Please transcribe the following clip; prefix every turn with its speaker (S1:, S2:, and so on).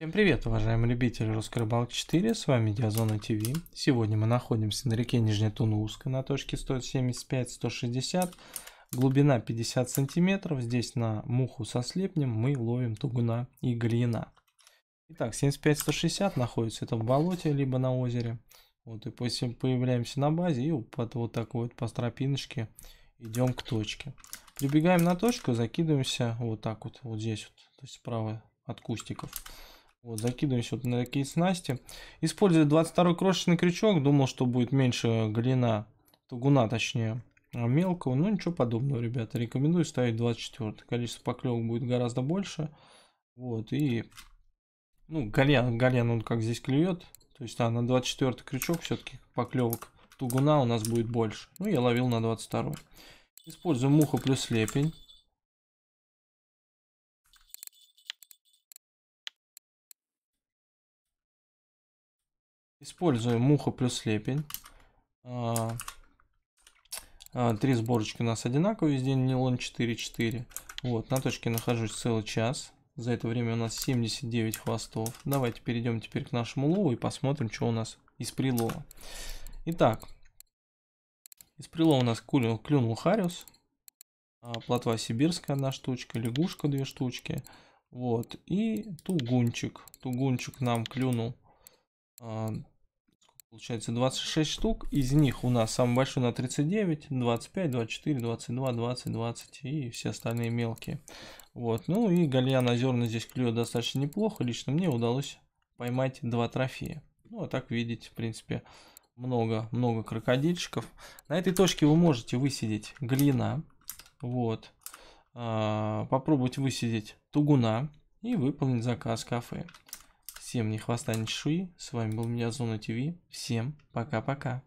S1: Всем привет, уважаемые любители русской рыбалки 4, с вами Диазона ТВ. Сегодня мы находимся на реке Нижняя Тунуска на точке 175-160, глубина 50 сантиметров. Здесь на муху со слепнем мы ловим тугуна и гальяна. Итак, 75-160 находится это в болоте, либо на озере. Вот и после появляемся на базе и под вот такой вот по тропиночке идем к точке. Прибегаем на точку, закидываемся вот так вот, вот здесь вот, то есть справа от кустиков. Вот, закидываюсь вот на такие снасти. Использую 22 крошечный крючок. Думал, что будет меньше глина, тугуна точнее, а мелкого. но ну, ничего подобного, ребята. Рекомендую ставить 24. Количество поклевок будет гораздо больше. Вот, и... Ну, гальян, гальян он как здесь клюет. То есть, а на 24 крючок все-таки поклевок тугуна у нас будет больше. Ну, я ловил на 22. Использую муху плюс лепень. Используем муха плюс лепень. А, а, три сборочки у нас одинаковые, везде нейлон 4-4. Вот, на точке нахожусь целый час. За это время у нас 79 хвостов. Давайте перейдем теперь к нашему лову и посмотрим, что у нас из прилова. Итак, из прилова у нас клюнул, клюнул Хариус. А, плотва сибирская одна штучка, лягушка две штучки. Вот, и тугунчик. Тугунчик нам клюнул Получается 26 штук, из них у нас самый большой на 39, 25, 24, 22, 20, 20 и все остальные мелкие. Вот, ну и гальян озерный здесь клюет достаточно неплохо, лично мне удалось поймать два трофея. Ну а так видите, в принципе, много-много крокодильчиков. На этой точке вы можете высидеть глина, вот, а, попробовать высидеть тугуна и выполнить заказ кафе. Всем не хвоста, ни чешуи. С вами был меня Зона ТВ. Всем пока-пока.